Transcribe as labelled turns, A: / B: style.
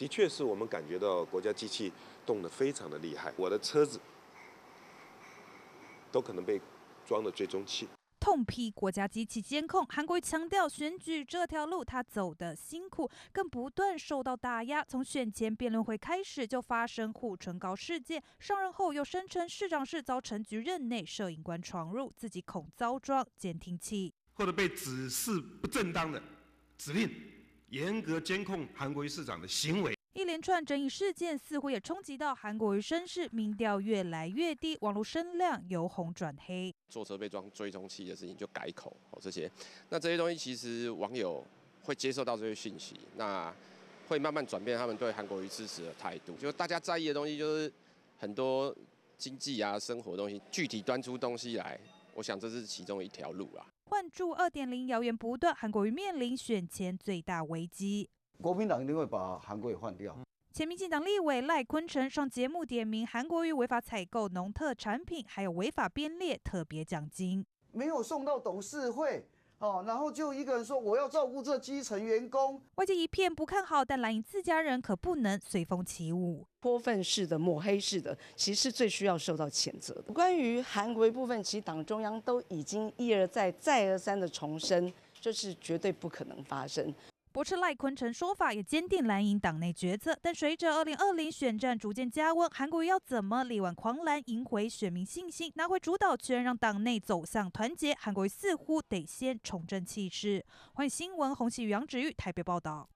A: 的确是我们感觉到国家机器动得非常的厉害，我的车子都可能被装了追踪器。
B: 痛批国家机器监控，韩国强调选举这条路他走的辛苦，更不断受到打压。从选前辩论会开始就发生护唇膏事件，上任后又声称市长室遭陈局任内摄影官闯入，自己恐遭装监听器，
A: 或者被指示不正当的指令。严格监控韩国瑜市长的行为。
B: 一连串争议事件似乎也冲击到韩国瑜身世，民调越来越低，网络声量由红转黑。
A: 坐车被装追踪器的事情就改口哦，这些，那这些东西其实网友会接受到这些讯息，那会慢慢转变他们对韩国瑜支持的态度。就大家在意的东西就是很多经济啊、生活东西，具体端出东西来，我想这是其中一条路啦。
B: 换二点零谣言不断，韩国瑜面临选前最大危机。
A: 国民党一定会把韩国瑜换掉。
B: 前民进党立委赖坤成上节目点名，韩国瑜违法采购农特产品，还有违法编列特别奖金，没有送到董事会。
A: 哦，然后就一个人说我要照顾这基层员工，
B: 外界一片不看好，但蓝营自家人可不能随风起舞，泼粪式的抹黑式的，其实最需要受到谴责。关于韩国的部分，其实党中央都已经一而再、再而三的重申，这是绝对不可能发生。驳斥赖坤成说法，也坚定蓝营党内决策。但随着二零二零选战逐渐加温，韩国瑜要怎么力挽狂澜，赢回选民信心，拿回主导？权，让党内走向团结，韩国瑜似乎得先重振气势。欢迎新闻，红旗杨芷玉台北报道。